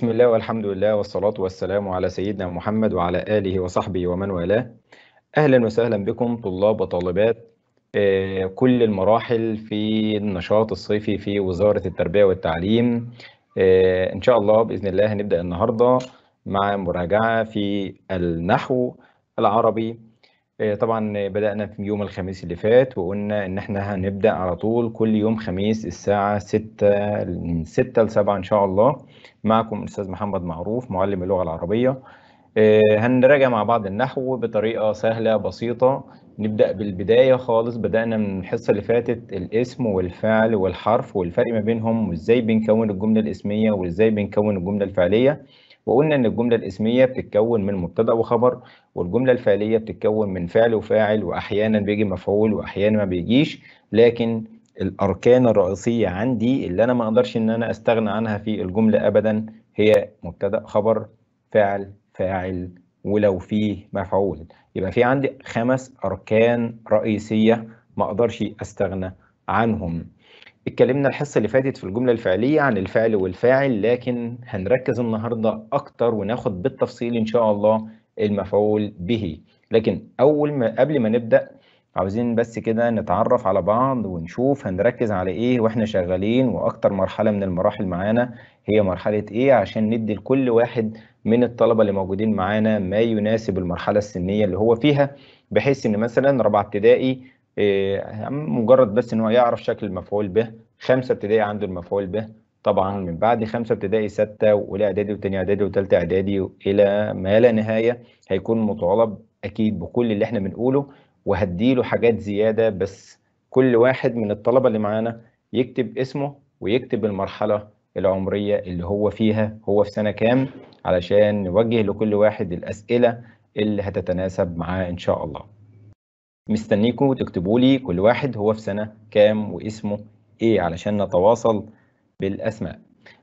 بسم الله والحمد لله والصلاة والسلام على سيدنا محمد وعلى آله وصحبه ومن والاه أهلا وسهلا بكم طلاب وطالبات آه، كل المراحل في النشاط الصيفي في وزارة التربية والتعليم آه، إن شاء الله بإذن الله هنبدأ النهاردة مع مراجعة في النحو العربي آه، طبعا بدأنا في يوم الخميس اللي فات وقلنا إن إحنا هنبدأ على طول كل يوم خميس الساعة 6 من 6 ل 7 إن شاء الله معكم الأستاذ محمد معروف معلم اللغة العربية آه، هنراجع مع بعض النحو بطريقة سهلة بسيطة نبدأ بالبداية خالص بدأنا من الحصة اللي فاتت الاسم والفعل والحرف والفرق ما بينهم وإزاي بنكون الجملة الاسمية وإزاي بنكون الجملة الفعلية وقلنا ان الجمله الاسميه بتتكون من مبتدا وخبر والجمله الفعليه بتتكون من فعل وفاعل واحيانا بيجي مفعول واحيانا ما بيجيش لكن الاركان الرئيسيه عندي اللي انا ما اقدرش ان انا استغنى عنها في الجمله ابدا هي مبتدا خبر فعل فاعل ولو فيه مفعول يبقى في عندي خمس اركان رئيسيه ما اقدرش استغنى عنهم اتكلمنا الحصة اللي فاتت في الجملة الفعلية عن الفعل والفاعل لكن هنركز النهاردة أكتر وناخد بالتفصيل إن شاء الله المفعول به لكن أول ما قبل ما نبدأ عاوزين بس كده نتعرف على بعض ونشوف هنركز على إيه وإحنا شغالين وأكتر مرحلة من المراحل معانا هي مرحلة إيه عشان ندي لكل واحد من الطلبة اللي موجودين معانا ما يناسب المرحلة السنية اللي هو فيها بحيث إن مثلا رابعة ابتدائي إيه، مجرد بس ان هو يعرف شكل المفعول به خمسه ابتدائي عنده المفعول به طبعا من بعد خمسه ابتدائي سته واولى اعدادي وثانيه اعدادي وثالثه اعدادي الى ما لا نهايه هيكون مطالب اكيد بكل اللي احنا بنقوله وهديله حاجات زياده بس كل واحد من الطلبه اللي معانا يكتب اسمه ويكتب المرحله العمريه اللي هو فيها هو في سنه كام علشان نوجه لكل واحد الاسئله اللي هتتناسب معاه ان شاء الله مستنيكم تكتبوا لي كل واحد هو في سنة كام واسمه إيه علشان نتواصل بالأسماء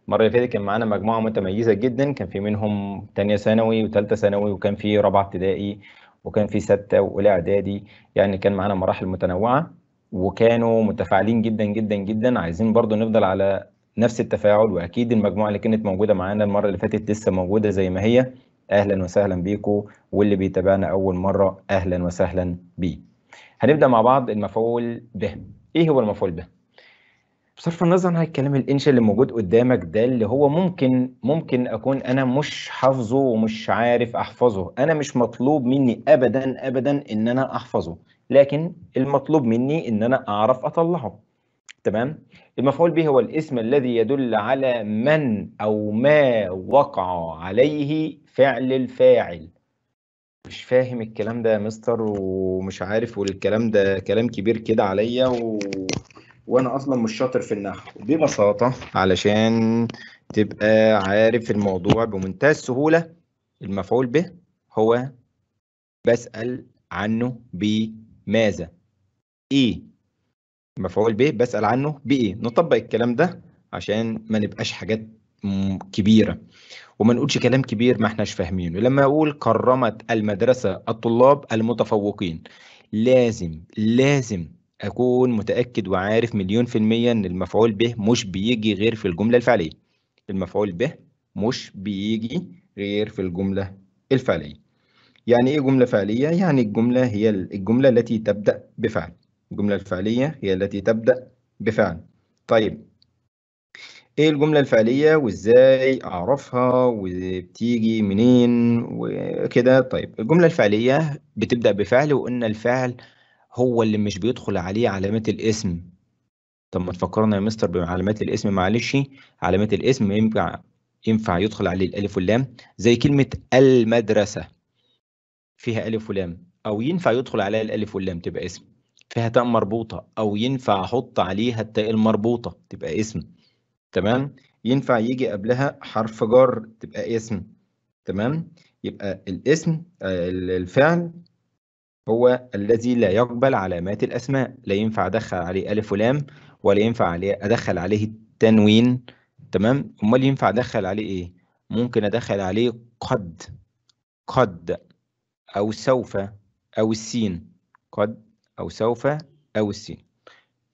المرة اللي فاتت كان معانا مجموعة متميزة جدا كان في منهم ثانيه ثانوي وثالثه ثانوي وكان في رابعة ابتدائي وكان في ستة وأولى إعدادي يعني كان معانا مراحل متنوعة وكانوا متفاعلين جدا جدا جدا عايزين برضو نفضل على نفس التفاعل واكيد المجموعه اللي كانت موجوده معانا المره اللي فاتت لسه موجوده زي ما هي اهلا وسهلا بيكم واللي بيتابعنا اول مره اهلا وسهلا بيه هنبدا مع بعض المفعول به ايه هو المفعول به بصرف النظر عن الكلام الانشا اللي موجود قدامك ده اللي هو ممكن ممكن اكون انا مش حافظه ومش عارف احفظه انا مش مطلوب مني ابدا ابدا ان انا احفظه لكن المطلوب مني ان انا اعرف اطلعه تمام المفعول به هو الاسم الذي يدل على من او ما وقع عليه فعل الفاعل مش فاهم الكلام ده يا مستر ومش عارف والكلام ده كلام كبير كده عليا و... وانا اصلا مش شاطر في النحو ببساطه علشان تبقى عارف الموضوع بمنتهى السهوله المفعول به هو بسال عنه بماذا ايه مفعول به بسال عنه بايه نطبق الكلام ده عشان ما نبقاش حاجات كبيره وما نقولش كلام كبير ما احناش فاهمينه لما اقول كرمت المدرسه الطلاب المتفوقين لازم لازم اكون متاكد وعارف مليون في الميه ان المفعول به مش بيجي غير في الجمله الفعليه المفعول به مش بيجي غير في الجمله الفعليه يعني ايه جمله فعليه يعني الجمله هي الجمله التي تبدا بفعل الجمله الفعليه هي التي تبدا بفعل طيب ايه الجملة الفعلية وازاي اعرفها وبتيجي منين وكده طيب الجملة الفعلية بتبدأ بفعل وقلنا الفعل هو اللي مش بيدخل عليه علامات الاسم طب ما تفكرنا يا مستر بعلامات الاسم معلش علامات الاسم ينفع ينفع يدخل عليه الالف واللام زي كلمة المدرسة فيها الف ولام او ينفع يدخل عليها الالف واللام تبقى اسم فيها تاء مربوطة او ينفع احط عليها التاء المربوطة تبقى اسم تمام ينفع يجي قبلها حرف جر تبقى اسم تمام يبقى الاسم آه، الفعل هو الذي لا يقبل علامات الأسماء لا ينفع أدخل عليه ألف ولام ولا ينفع عليه أدخل عليه تنوين تمام أمال ينفع أدخل عليه إيه ممكن أدخل عليه قد قد أو سوف أو السين قد أو سوف أو السين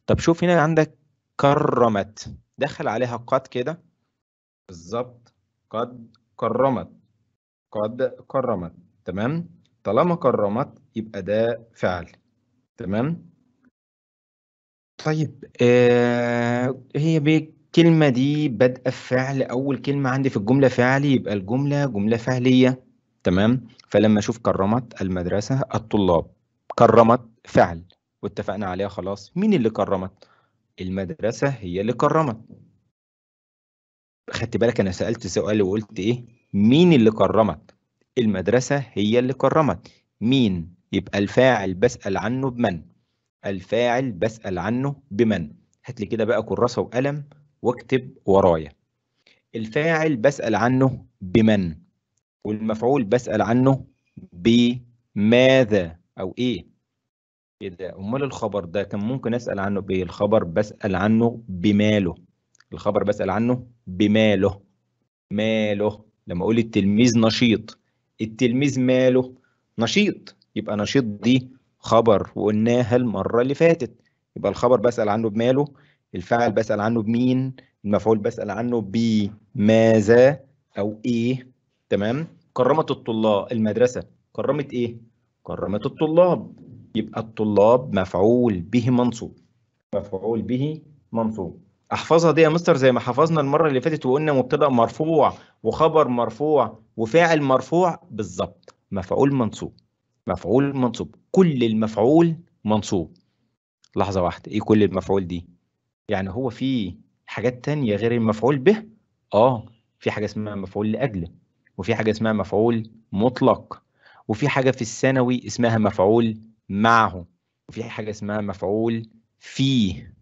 طب شوف هنا عندك كرمت دخل عليها قد كده بالظبط قد كرمت قد كرمت تمام طالما كرمت يبقى ده فعل تمام طيب آه هي بالكلمة دي بادئة فعل أول كلمة عندي في الجملة فعل يبقى الجملة جملة فعلية تمام فلما أشوف كرمت المدرسة الطلاب كرمت فعل واتفقنا عليها خلاص مين اللي كرمت المدرسة هي اللي كرمت خدت بالك أنا سألت سؤال وقلت إيه مين اللي كرمت المدرسة هي اللي كرمت مين يبقى الفاعل بسأل عنه بمن الفاعل بسأل عنه بمن هات لي كده بقى كراسة وقلم واكتب ورايا الفاعل بسأل عنه بمن والمفعول بسأل عنه بماذا أو إيه ايه ده امال الخبر ده كان ممكن اسال عنه بايه الخبر بسال عنه بماله الخبر بسال عنه بماله ماله لما اقول التلميذ نشيط التلميذ ماله نشيط يبقى نشيط دي خبر وقلناها المره اللي فاتت يبقى الخبر بسال عنه بماله الفاعل بسال عنه بمين المفعول بسال عنه بماذا او ايه تمام كرمت الطلاب المدرسه كرمت ايه كرمت الطلاب يبقى الطلاب مفعول به منصوب مفعول به منصوب احفظها دي يا مستر زي ما حفظنا المره اللي فاتت وقلنا مبتدا مرفوع وخبر مرفوع وفاعل مرفوع بالظبط مفعول منصوب مفعول منصوب كل المفعول منصوب لحظه واحده ايه كل المفعول دي يعني هو في حاجات تانية غير المفعول به اه في حاجه اسمها مفعول لاجل وفي حاجه اسمها مفعول مطلق وفي حاجه في الثانوي اسمها مفعول معه وفي حاجه اسمها مفعول فيه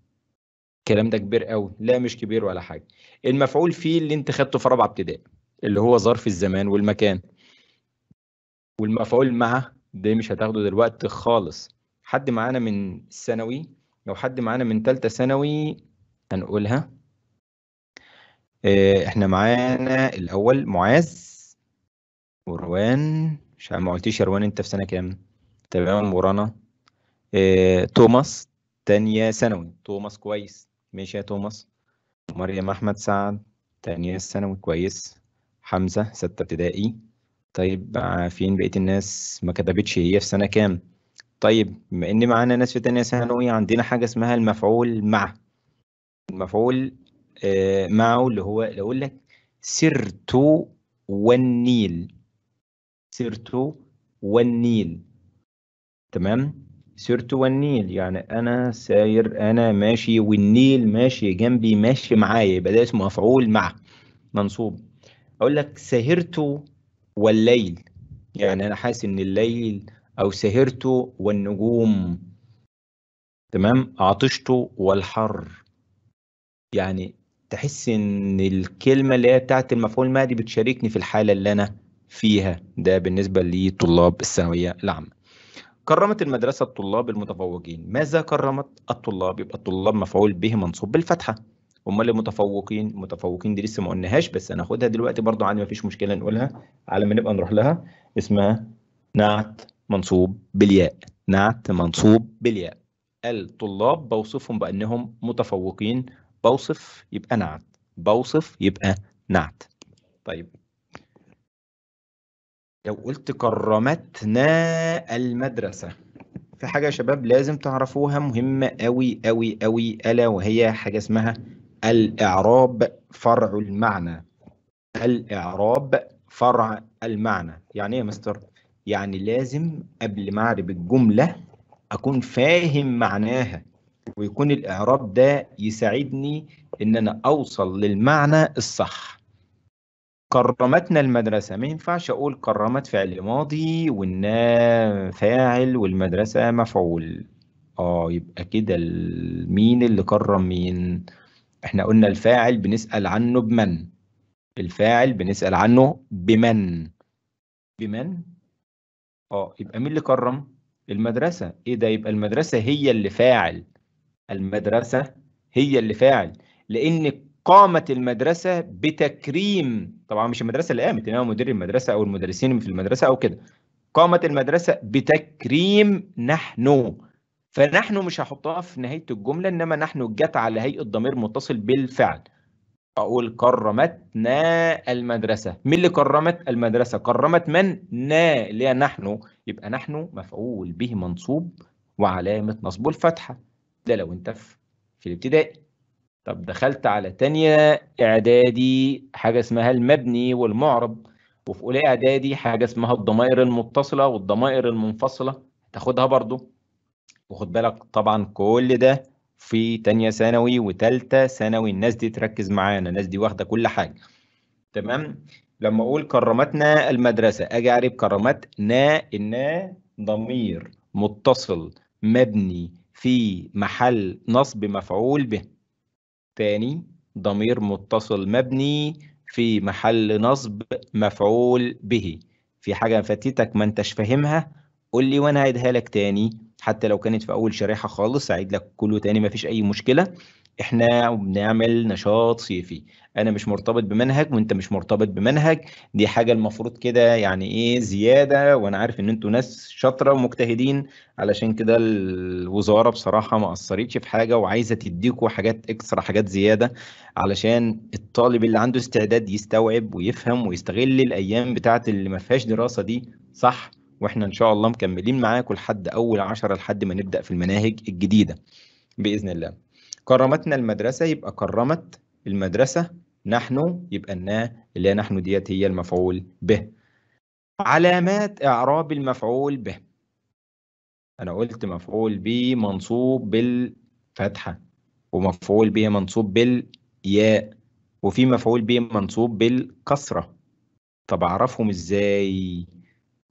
الكلام ده كبير قوي لا مش كبير ولا حاجه المفعول فيه اللي انت خدته في رابعه ابتدائي اللي هو ظرف الزمان والمكان والمفعول مع ده مش هتاخده دلوقتي خالص حد معانا من الثانوي لو حد معانا من ثالثه ثانوي هنقولها آه، احنا معانا الاول معاذ وروان مش ما قلتيش يا روان انت في سنه كام تمام ورانا آه، توماس تانية ثانوي توماس كويس ماشي يا توماس مريم أحمد سعد تانية ثانوي كويس حمزة ستة ابتدائي طيب فين بقية الناس ما كتبتش هي في سنة كام طيب بما إن معانا ناس في تانية ثانوي عندنا حاجة اسمها المفعول مع المفعول آه معه اللي هو أقول لك سرت والنيل سرت والنيل تمام سرت والنيل يعني انا ساير انا ماشي والنيل ماشي جنبي ماشي معايا يبقى ده اسمه مفعول مع منصوب اقول لك سهرت والليل يعني انا حاسس ان الليل او سهرت والنجوم تمام عطشت والحر يعني تحس ان الكلمه اللي هي بتاعت المفعول المعدي بتشاركني في الحاله اللي انا فيها ده بالنسبه لطلاب الثانويه العامه كرمت المدرسة الطلاب المتفوقين ماذا كرمت الطلاب يبقى الطلاب مفعول به منصوب بالفتحة امال المتفوقين المتفوقين دي لسه ما قلناهاش بس هناخدها دلوقتي برضو عندي ما فيش مشكلة نقولها على ما نبقى نروح لها اسمها نعت منصوب بالياء نعت منصوب بالياء الطلاب بوصفهم بأنهم متفوقين بوصف يبقى نعت بوصف يبقى نعت طيب لو قلت كرمتنا المدرسة في حاجة يا شباب لازم تعرفوها مهمة أوي أوي أوي ألا وهي حاجة اسمها الإعراب فرع المعنى الإعراب فرع المعنى يعني إيه يا مستر؟ يعني لازم قبل ما أعرب الجملة أكون فاهم معناها ويكون الإعراب ده يساعدني إن أنا أوصل للمعنى الصح كرمتنا المدرسة ما ينفعش أقول كرمت فعل ماضي والنا فاعل والمدرسة مفعول اه يبقى كده مين اللي كرم مين احنا قلنا الفاعل بنسأل عنه بمن الفاعل بنسأل عنه بمن بمن اه يبقى مين اللي كرم المدرسة ايه ده يبقى المدرسة هي اللي فاعل المدرسة هي اللي فاعل لأن قامت المدرسة بتكريم طبعا مش المدرسة اللي قامت إنما يعني مدير المدرسة أو المدرسين في المدرسة أو كده قامت المدرسة بتكريم نحن فنحن مش هحطها في نهاية الجملة إنما نحن جت على هيئة ضمير متصل بالفعل أقول كرمتنا المدرسة مين اللي كرمت المدرسة كرمت من نا اللي هي نحن يبقى نحن مفعول به منصوب وعلامة نصبه الفتحة ده لو أنت في الابتدائي طب دخلت على تانية إعدادي حاجة اسمها المبني والمعرب وفي أولى إعدادي حاجة اسمها الضمائر المتصلة والضمائر المنفصلة تاخدها برضو وخد بالك طبعا كل ده في تانية ثانوي وتالتة ثانوي الناس دي تركز معانا الناس دي واخدة كل حاجة تمام لما أقول كرمتنا المدرسة أجي أعرف كرمتنا إن ضمير متصل مبني في محل نصب مفعول به تاني ضمير متصل مبني في محل نصب مفعول به في حاجة فاتتك ما انتش فاهمها قول لي وانا هعيدها لك تاني حتى لو كانت في اول شريحة خالص هعيد لك كله تاني مفيش اي مشكلة احنا بنعمل نشاط صيفي انا مش مرتبط بمنهج وانت مش مرتبط بمنهج دي حاجه المفروض كده يعني ايه زياده وانا عارف ان انتوا ناس شاطره ومجتهدين علشان كده الوزاره بصراحه ما قصرتش في حاجه وعايزه تديكوا حاجات اكسترا حاجات زياده علشان الطالب اللي عنده استعداد يستوعب ويفهم ويستغل الايام بتاعه اللي ما فيهاش دراسه دي صح واحنا ان شاء الله مكملين معاكم لحد اول عشرة لحد ما نبدا في المناهج الجديده باذن الله كرمتنا المدرسة يبقى كرمت المدرسة نحن يبقى النا اللي نحن ديت هي المفعول به علامات إعراب المفعول به أنا قلت مفعول به منصوب بالفتحة ومفعول به منصوب بالياء وفي مفعول به منصوب بالكسرة طب أعرفهم إزاي؟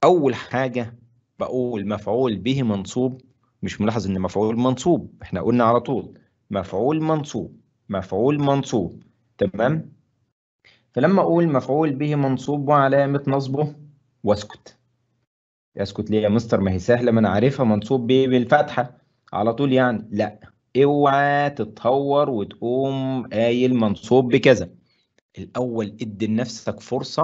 أول حاجة بقول مفعول به منصوب مش ملاحظ إن مفعول منصوب إحنا قلنا على طول مفعول منصوب مفعول منصوب تمام فلما أقول مفعول به منصوب وعلامة نصبه واسكت اسكت ليه يا مستر ما هي سهلة ما أنا عارفها منصوب به بالفتحة على طول يعني لا اوعى تتهور وتقوم قايل منصوب بكذا الأول ادي لنفسك فرصة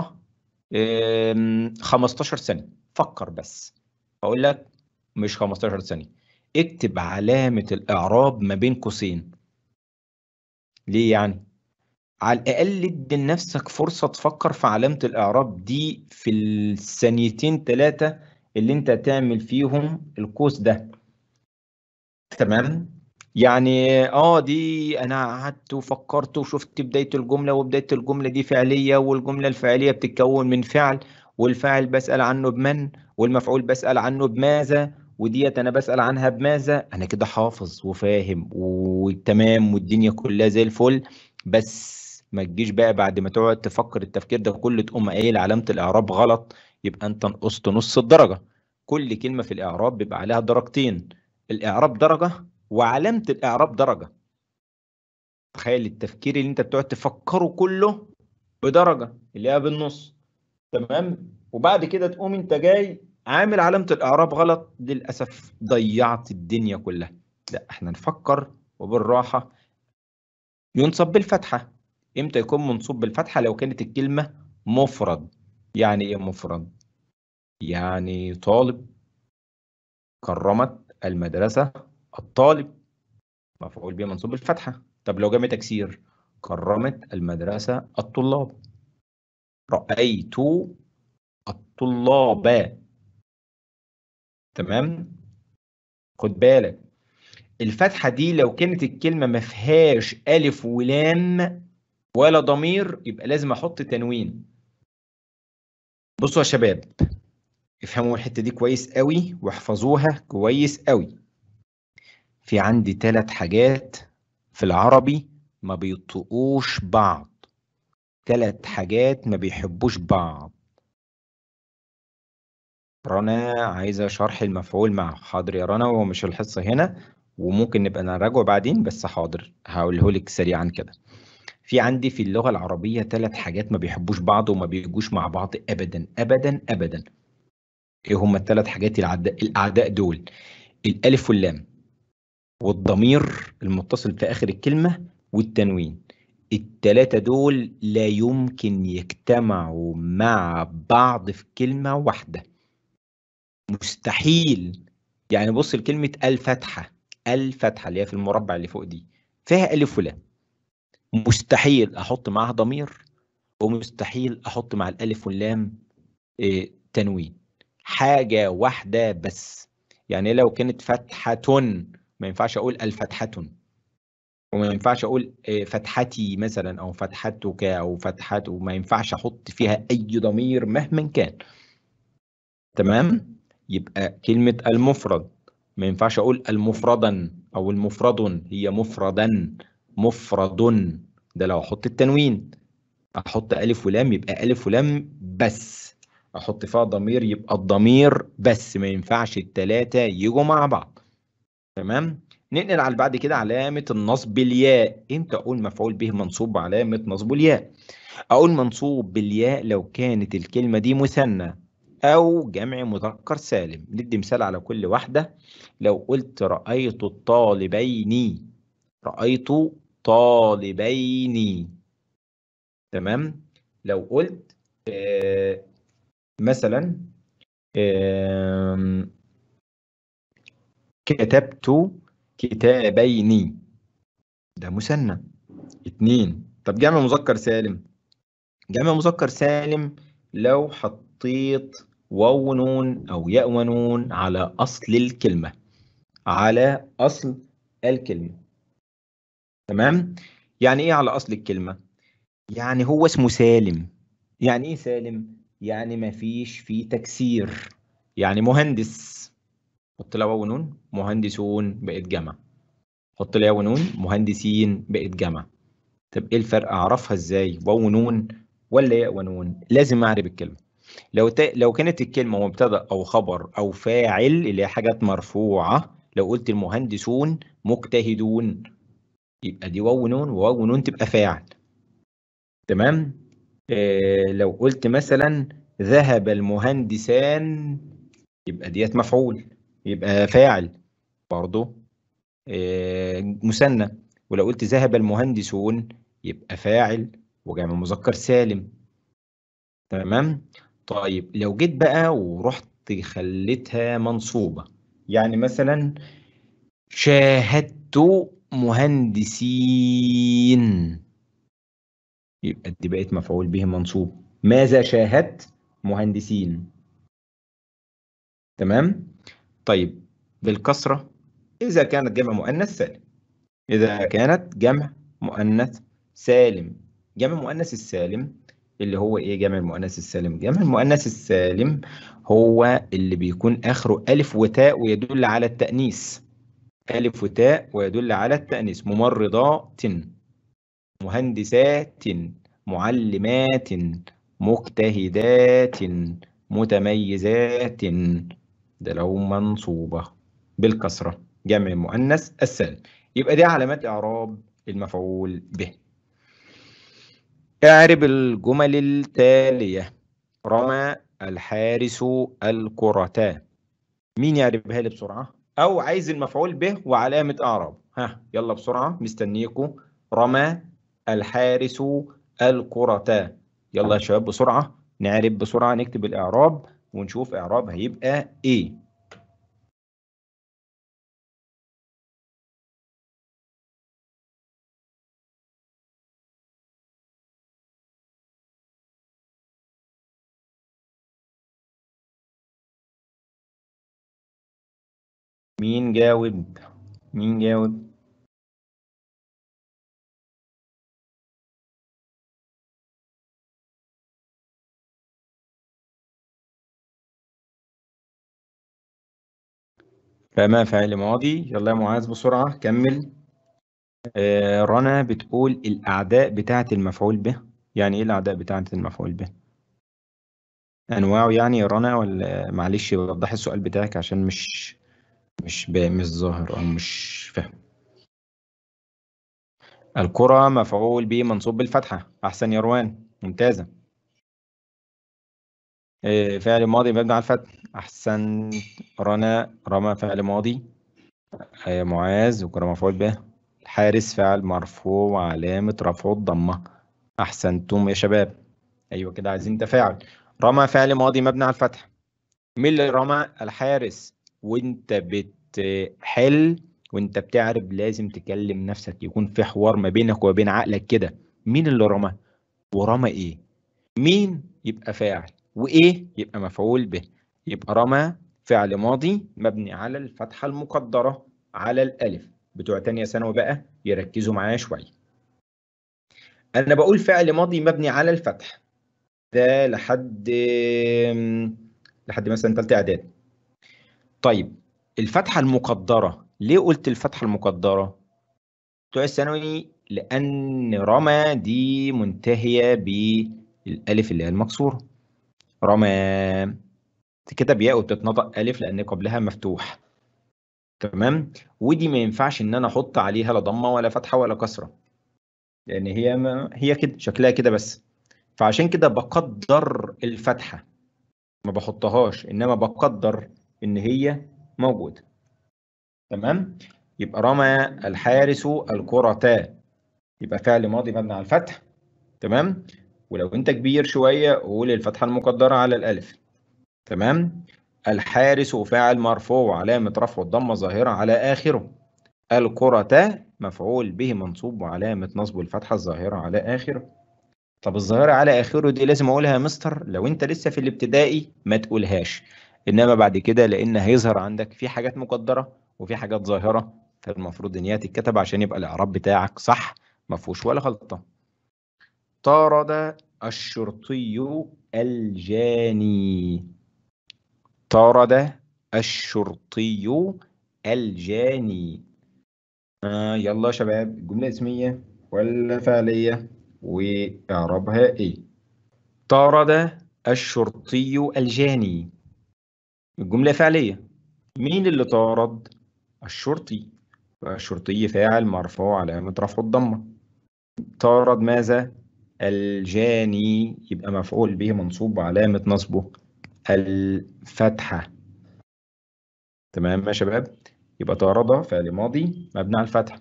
15 ثانية فكر بس أقول لك مش 15 ثانية اكتب علامة الإعراب ما بين قوسين ليه يعني؟ على الأقل ادي لنفسك فرصة تفكر في علامة الإعراب دي في الثانيتين تلاتة اللي انت تعمل فيهم القوس ده تمام؟ يعني اه دي انا قعدت وفكرت وشفت بدايه الجمله وبدايه الجمله دي فعليه والجمله الفعليه بتتكون من فعل والفاعل بسال عنه بمن والمفعول بسال عنه بماذا وديت انا بسال عنها بماذا انا كده حافظ وفاهم وتمام والدنيا كلها زي الفل بس ما تجيش بقى بعد ما تقعد تفكر التفكير ده كله تقوم قايل علامه الاعراب غلط يبقى انت نقصت نص الدرجه كل كلمه في الاعراب بيبقى عليها درجتين الاعراب درجه وعلامه الاعراب درجه تخيل التفكير اللي انت بتقعد تفكره كله بدرجه اللي هي بالنص تمام وبعد كده تقوم انت جاي عامل علامة الإعراب غلط للأسف ضيعت الدنيا كلها لا احنا نفكر وبالراحة ينصب بالفتحة امتى يكون منصوب بالفتحة لو كانت الكلمة مفرد يعني ايه مفرد يعني طالب كرمت المدرسة الطالب مفعول به منصوب بالفتحة طب لو جمع تكسير كرمت المدرسة الطلاب رأيت الطلاب تمام خد بالك الفتحه دي لو كانت الكلمه ما فيهاش الف ولام ولا ضمير يبقى لازم احط تنوين بصوا يا شباب افهموا الحته دي كويس قوي واحفظوها كويس قوي في عندي ثلاث حاجات في العربي ما بيطقوش بعض ثلاث حاجات ما بيحبوش بعض رنا عايزة شرح المفعول مع حاضر يا رنا هو مش الحصة هنا وممكن نبقى نراجعه بعدين بس حاضر هقولهولك سريعا كده في عندي في اللغة العربية ثلاث حاجات ما بيحبوش بعض وما بيجوش مع بعض أبدا أبدا أبدا إيه هما الثلاث حاجات الأعداء دول الألف واللام والضمير المتصل في آخر الكلمة والتنوين التلاتة دول لا يمكن يجتمعوا مع بعض في كلمة واحدة مستحيل يعني بص لكلمة الفتحة الفتحة اللي هي في المربع اللي فوق دي فيها ألف ولام مستحيل أحط معاها ضمير ومستحيل أحط مع الألف واللام آه، تنوين حاجة واحدة بس يعني لو كانت فتحة ما ينفعش أقول الفتحة وما ينفعش أقول آه، فتحتي مثلا أو فتحتك أو فتحته ما ينفعش أحط فيها أي ضمير مهما كان تمام؟ يبقى كلمة المفرد ما ينفعش أقول المفردا أو المفرد هي مفردا مفرد ده لو أحط التنوين أحط ألف ولام يبقى ألف ولام بس أحط فيها ضمير يبقى الضمير بس ما ينفعش التلاتة يجوا مع بعض تمام ننقل على بعد كده علامة النصب الياء امتى اقول مفعول به منصوب علامة نصب الياء اقول منصوب بالياء لو كانت الكلمة دي مثنى أو جمع مذكر سالم ندي مثال على كل واحدة لو قلت رأيت الطالبين رأيت طالبين تمام لو قلت آه، مثلا كتبت كتابين ده مثنى اتنين طب جمع مذكر سالم جمع مذكر سالم لو حطيت واو ونون أو ياء ونون على أصل الكلمة على أصل الكلمة تمام؟ يعني إيه على أصل الكلمة؟ يعني هو اسمه سالم يعني إيه سالم؟ يعني مفيش فيه تكسير يعني مهندس حط لها واو ونون مهندسون بقت جمع حط لها ونون مهندسين بقت جمع طب ايه الفرق اعرفها ازاي واو ونون ولا ياء ونون لازم اعرف الكلمه لو ت... لو كانت الكلمه مبتدا او خبر او فاعل اللي هي حاجات مرفوعه لو قلت المهندسون مجتهدون يبقى دي واو نون وواو نون تبقى فاعل تمام آه لو قلت مثلا ذهب المهندسان يبقى ديت مفعول يبقى فاعل برضه آه مثنى ولو قلت ذهب المهندسون يبقى فاعل وجمع مذكر سالم تمام طيب لو جيت بقى ورحت خليتها منصوبة يعني مثلا شاهدت مهندسين يبقى دي بقت مفعول به منصوب ماذا شاهدت مهندسين تمام طيب بالكسرة إذا كانت جمع مؤنث سالم إذا كانت جمع مؤنث سالم جمع مؤنث السالم اللي هو ايه جمع المؤنث السالم جمع المؤنث السالم هو اللي بيكون اخره الف وتاء ويدل على التانيث الف وتاء ويدل على التانيث ممرضات مهندسات معلمات مجتهدات متميزات ده لو منصوبه بالكسره جمع المؤنث السالم يبقى دي علامات اعراب المفعول به اعرب الجمل التالية رمى الحارس الكرة مين يعربها لي بسرعة؟ أو عايز المفعول به وعلامة أعراب ها يلا بسرعة مستنيكم رمى الحارس الكرة يلا يا شباب بسرعة نعرب بسرعة نكتب الإعراب ونشوف إعراب هيبقى إيه مين جاوب مين جاوب فما فعل ماضي يلا يا معاذ بسرعة كمل آه رنا بتقول الأعداء بتاعة المفعول به يعني إيه الأعداء بتاعة المفعول به أنواعه يعني يا رنا ولا معلش وضح السؤال بتاعك عشان مش مش مش ظاهر أو مش فاهم الكرة مفعول به منصوب بالفتحة أحسن يا روان ممتازة آه، فعل ماضي مبني على الفتح أحسن رنا رمى فعل ماضي آه، معاذ وكرة مفعول به الحارس فعل مرفوع وعلامة رفعه الضمة أحسنتم يا شباب أيوة كده عايزين تفاعل رمى فعل ماضي مبني على الفتح مين اللي رمى الحارس وانت بتحل وانت بتعرف لازم تكلم نفسك يكون في حوار ما بينك وما بين عقلك كده مين اللي رمى ورمى ايه مين يبقى فاعل وايه يبقى مفعول به يبقى رمى فعل ماضي مبني على الفتحه المقدره على الالف بتوع تانية ثانوي بقى يركزوا معايا شويه انا بقول فعل ماضي مبني على الفتح ده لحد لحد مثلا ثالثه اعدادي طيب الفتحة المقدرة ليه قلت الفتحة المقدرة؟ بتوع الثانوي لأن رمى دي منتهية بالألف اللي هي المكسورة رمى كده بياء وبتتنطق ألف لأن قبلها مفتوح تمام ودي ما ينفعش إن أنا أحط عليها لا ضمة ولا فتحة ولا كسرة لأن هي ما هي كده شكلها كده بس فعشان كده بقدر الفتحة ما بحطهاش إنما بقدر ان هي موجوده تمام يبقى رمى الحارس الكرة يبقى فعل ماضي مبني على الفتح تمام ولو انت كبير شويه قول الفتحه المقدره على الالف تمام الحارس فاعل مرفوع علامه رفعه الضمه ظاهره على اخره الكرة مفعول به منصوب وعلامه نصبه الفتحه الظاهره على اخره طب الظاهره على اخره دي لازم اقولها يا مستر لو انت لسه في الابتدائي ما تقولهاش انما بعد كده لان هيظهر عندك في حاجات مقدره وفي حاجات ظاهره فالمفروض ان هي تتكتب عشان يبقى الاعراب بتاعك صح ما فيهوش ولا غلطه طارد الشرطي الجاني طارد الشرطي الجاني آه يلا يا شباب جملة اسمية ولا فعلية وإعرابها إيه؟ طارد الشرطي الجاني الجملة فعلية مين اللي طارد؟ الشرطي الشرطي فاعل مرفوع علامة رفع الضمة طارد ماذا؟ الجاني يبقى مفعول به منصوب وعلامة نصبه الفتحة تمام يا شباب يبقى طارد فعل ماضي مبني على الفتحة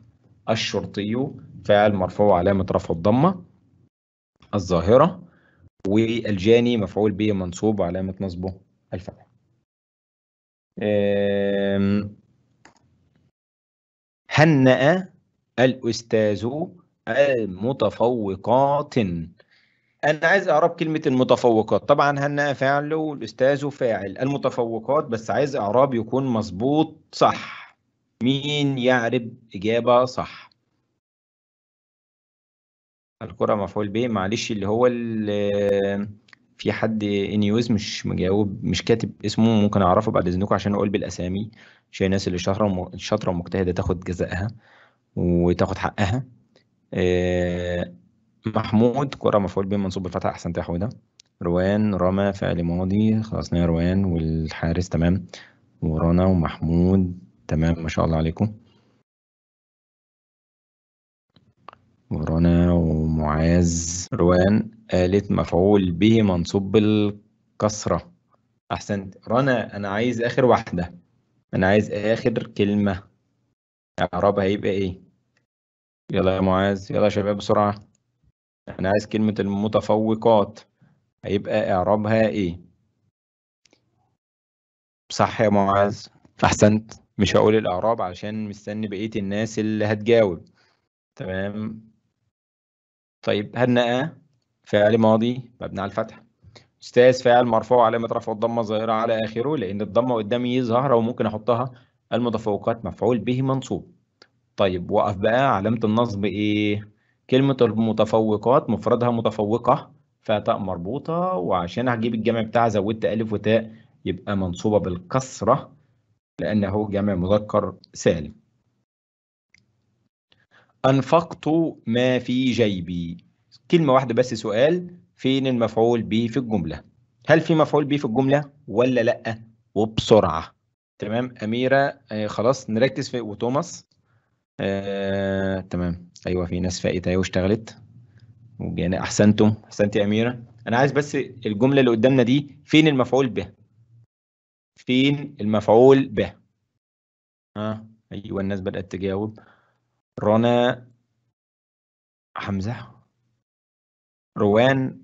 الشرطي فاعل مرفوع علامة رفع الضمة الظاهرة والجاني مفعول به منصوب وعلامة نصبه الفتحة هنأ الأستاذ المتفوقات أنا عايز أعرب كلمة المتفوقات طبعا هنأ فعل والأستاذ فاعل المتفوقات بس عايز إعراب يكون مظبوط صح مين يعرب إجابة صح الكرة مفعول به معلش اللي هو اللي في حد انيوز مش مجاوب مش كاتب اسمه ممكن اعرفه بعد اذنكم عشان اقول بالاسامي عشان الناس اللي شاطره شاطره ومجتهده تاخد جزائها وتاخد حقها آه، محمود كرة مفعول به منصوب بالفتح احسن يا حوده روان رنا فعل ماضي خلصنا روان والحارس تمام ورنا ومحمود تمام ما شاء الله عليكم ورانا ومعاذ روان آلة مفعول به منصوب بالكسرة أحسنت رنا أنا عايز آخر واحدة أنا عايز آخر كلمة إعرابها هيبقى إيه؟ يلا يا معاذ يلا يا شباب بسرعة أنا عايز كلمة المتفوقات هيبقى إعرابها إيه؟ صح يا معاذ أحسنت مش هقول الأعراب عشان مستني بقية الناس اللي هتجاوب تمام طيب هنأ فعل ماضي مبني على الفتح استاذ فعل مرفوع علامه رفع الضمه ظاهره على اخره لان الضمه قدامي ظاهره وممكن احطها المتفوقات مفعول به منصوب طيب وقف بقى علامه النصب ايه كلمه المتفوقات مفردها متفوقه فتاء مربوطه وعشان هجيب الجمع بتاعها زودت الف وتاء يبقى منصوبه بالكسره لانه جمع مذكر سالم انفقت ما في جيبي كلمة واحدة بس سؤال فين المفعول به في الجملة هل في مفعول به في الجملة ولا لأ وبسرعة تمام أميرة آه خلاص نركز في وتوماس آه تمام أيوة في ناس فاقت أيوة اشتغلت يعني أحسنتم أحسنت يا أميرة أنا عايز بس الجملة اللي قدامنا دي فين المفعول به فين المفعول به ها آه. أيوة الناس بدأت تجاوب رنا حمزة روان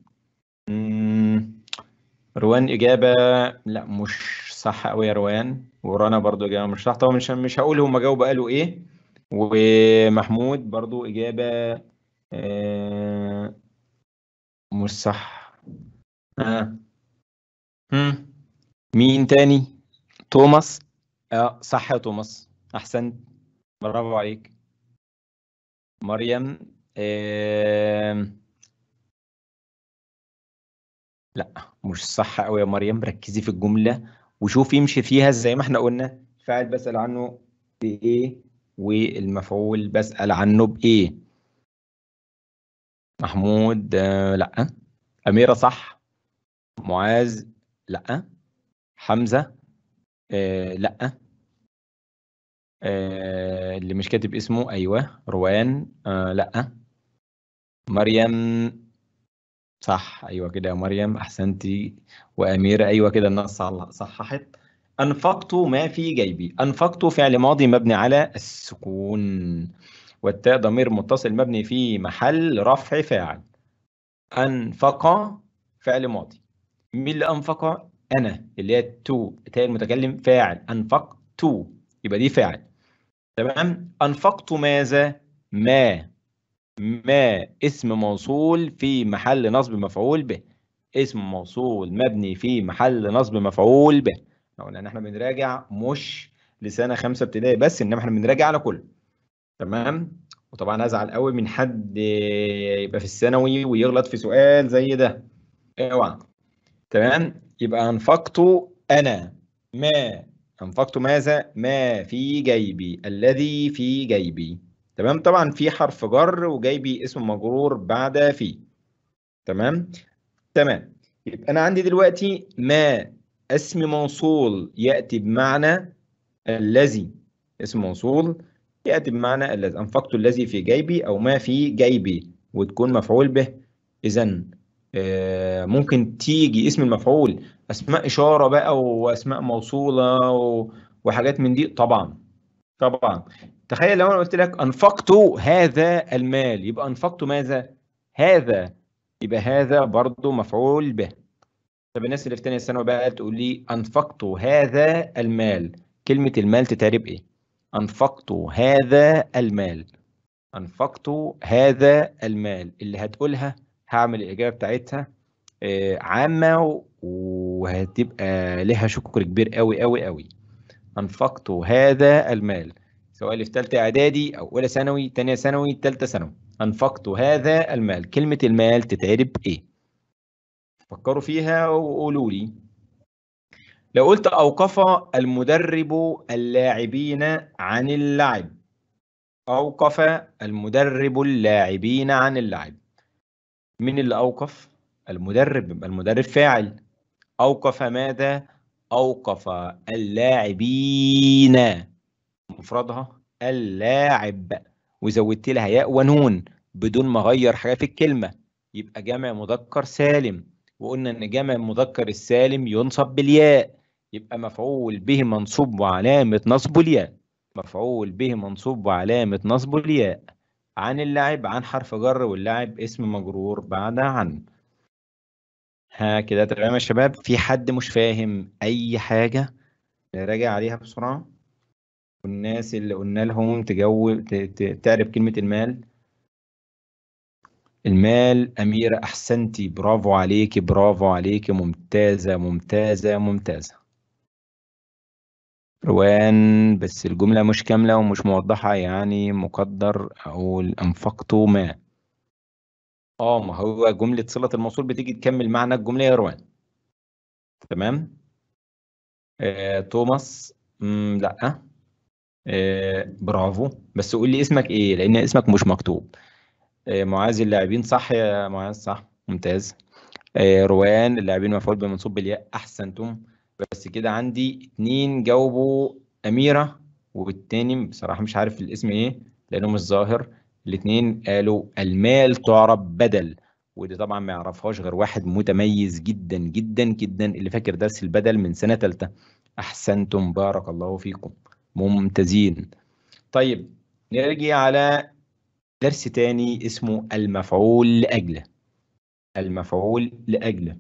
روان إجابة لا مش صح قوي يا روان ورانا برضو إجابة مش صح طبعا مش مش هقول هما جاوبوا قالوا إيه ومحمود برضو إجابة آه، مش صح آه. مين تاني توماس آه صح يا توماس أحسنت برافو عليك مريم آه لا مش صح قوي يا مريم ركزي في الجملة وشوفي يمشي فيها زي ما احنا قلنا فاعل بسأل عنه بإيه والمفعول بسأل عنه بإيه محمود لا أميرة صح معاذ لا حمزة آه، لا آه، اللي مش كاتب اسمه أيوه روان آه، لا مريم صح ايوه كده يا مريم احسنتي واميره ايوه كده الناس صححت انفقت ما في جيبي انفقت فعل ماضي مبني على السكون والتاء ضمير متصل مبني في محل رفع فاعل انفق فعل ماضي مين اللي انفق انا اللي هي تو تاء المتكلم فاعل انفقت يبقى دي فاعل تمام انفقت ماذا ما ما اسم موصول في محل نصب مفعول به اسم موصول مبني في محل نصب مفعول به لأن احنا بنراجع مش لسنة خمسة ابتدائي بس إنما احنا بنراجع على كله تمام وطبعا هزعل قوي من حد يبقى في الثانوي ويغلط في سؤال زي ده اوعى تمام يبقى أنفقت أنا ما أنفقت ماذا ما في جيبي الذي في جيبي تمام طبعا في حرف جر وجايبي اسم مجرور بعد في تمام تمام يبقى انا عندي دلوقتي ما اسم موصول ياتي بمعنى الذي اسم موصول ياتي بمعنى الذي انفقت الذي في جيبي او ما في جيبي وتكون مفعول به اذا آه، ممكن تيجي اسم المفعول اسماء اشاره بقى واسماء موصوله وحاجات من دي طبعا طبعا تخيل لو انا قلت لك انفقت هذا المال يبقى انفقت ماذا هذا يبقى هذا برضه مفعول به طب الناس اللي في ثانيه ثانوي بقى تقول لي انفقت هذا المال كلمه المال تتعرب ايه انفقت هذا المال انفقت هذا المال اللي هتقولها هعمل الاجابه بتاعتها آه، عامه وهتبقى لها شكر كبير قوي قوي قوي أنفقت هذا المال سواء اللي في ثالثة إعدادي أو أولى ثانوي ثانية ثانوي ثالثة ثانوي أنفقت هذا المال كلمة المال تتعرب إيه؟ فكروا فيها وقولوا لي لو قلت أوقف المدرب اللاعبين عن اللعب أوقف المدرب اللاعبين عن اللعب مين اللي أوقف؟ المدرب المدرب فاعل أوقف ماذا؟ أوقف اللاعبين مفردها اللاعب وزودت لها ياء ونون بدون ما أغير حاجة في الكلمة يبقى جمع مذكر سالم وقلنا إن جمع المذكر السالم ينصب بالياء يبقى مفعول به منصوب وعلامة نصبه الياء مفعول به منصوب وعلامة نصبه الياء عن اللاعب عن حرف جر واللاعب اسم مجرور بعد عن ها كده تمام يا شباب في حد مش فاهم اي حاجه راجع عليها بسرعه والناس اللي قلنا لهم تجاوب تعرف كلمه المال المال أميرة أحسنتي برافو عليكي برافو عليكي ممتازة ممتازة ممتازة روان بس الجملة مش كاملة ومش موضحة يعني مقدر أقول أنفقت ما اه ما هو جملة صلة الموصول بتيجي تكمل معنى الجملة يا روان تمام آه، توماس مم، لا آه، برافو بس قول لي اسمك ايه لان اسمك مش مكتوب آه، معاذ اللاعبين صح يا معاذ صح ممتاز آه، روان اللاعبين مفعول بمنصوب بالياء احسنتم بس كده عندي اتنين جاوبوا اميره والتاني بصراحه مش عارف الاسم ايه لانه مش ظاهر الاثنين قالوا المال تعرف بدل ودي طبعا ما يعرفهاش غير واحد متميز جدا جدا جدا اللي فاكر درس البدل من سنه ثالثه احسنتم بارك الله فيكم ممتازين طيب نرجع على درس تاني اسمه المفعول لاجله المفعول لاجله